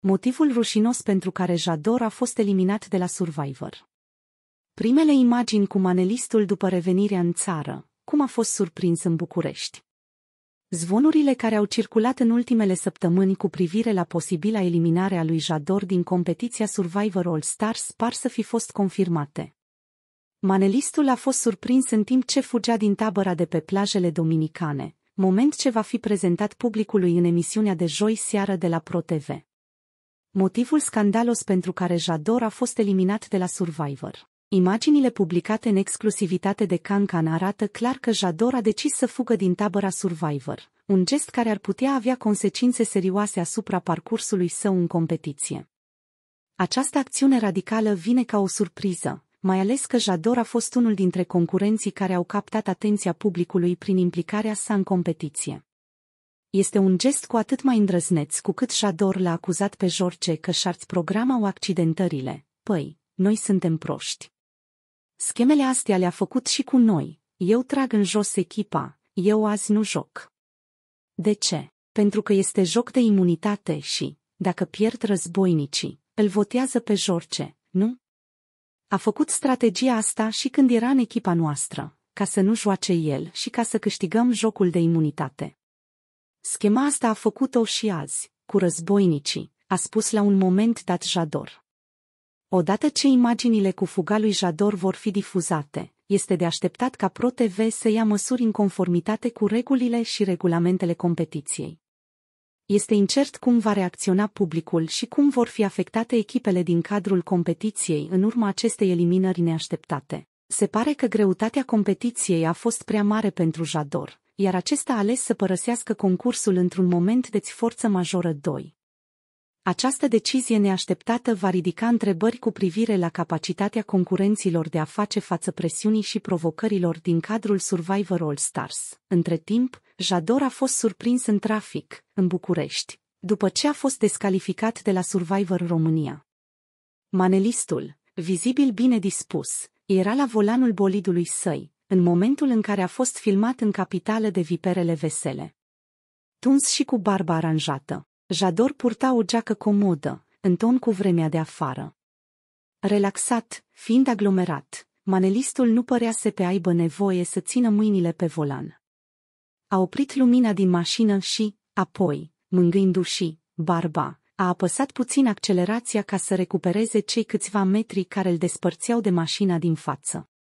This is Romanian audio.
motivul rușinos pentru care Jador a fost eliminat de la Survivor. Primele imagini cu manelistul după revenirea în țară, cum a fost surprins în București. Zvonurile care au circulat în ultimele săptămâni cu privire la posibila eliminare a lui Jador din competiția Survivor All Stars par să fi fost confirmate. Manelistul a fost surprins în timp ce fugea din tabăra de pe plajele dominicane, moment ce va fi prezentat publicului în emisiunea de joi seară de la ProTV. Motivul scandalos pentru care Jador a fost eliminat de la Survivor. Imaginile publicate în exclusivitate de Cancan arată clar că Jador a decis să fugă din tabăra Survivor, un gest care ar putea avea consecințe serioase asupra parcursului său în competiție. Această acțiune radicală vine ca o surpriză, mai ales că Jador a fost unul dintre concurenții care au captat atenția publicului prin implicarea sa în competiție. Este un gest cu atât mai îndrăzneț cu cât Jador l-a acuzat pe Jorge că șarți o accidentările. Păi, noi suntem proști. Schemele astea le-a făcut și cu noi. Eu trag în jos echipa, eu azi nu joc. De ce? Pentru că este joc de imunitate și, dacă pierd războinicii, îl votează pe Jorge, nu? A făcut strategia asta și când era în echipa noastră, ca să nu joace el și ca să câștigăm jocul de imunitate. Schema asta a făcut-o și azi, cu războinicii, a spus la un moment dat Jador. Odată ce imaginile cu fuga lui Jador vor fi difuzate, este de așteptat ca ProTV să ia măsuri în conformitate cu regulile și regulamentele competiției. Este incert cum va reacționa publicul și cum vor fi afectate echipele din cadrul competiției în urma acestei eliminări neașteptate. Se pare că greutatea competiției a fost prea mare pentru Jador, iar acesta a ales să părăsească concursul într-un moment de forță majoră 2. Această decizie neașteptată va ridica întrebări cu privire la capacitatea concurenților de a face față presiunii și provocărilor din cadrul Survivor All Stars. Între timp, Jador a fost surprins în trafic, în București, după ce a fost descalificat de la Survivor România. Manelistul, vizibil bine dispus, era la volanul bolidului săi, în momentul în care a fost filmat în capitală de viperele vesele. Tuns și cu barba aranjată, Jador purta o geacă comodă, în ton cu vremea de afară. Relaxat, fiind aglomerat, manelistul nu părea să pe aibă nevoie să țină mâinile pe volan. A oprit lumina din mașină și, apoi, mângâindu-și, barba, a apăsat puțin accelerația ca să recupereze cei câțiva metri care îl despărțeau de mașina din față.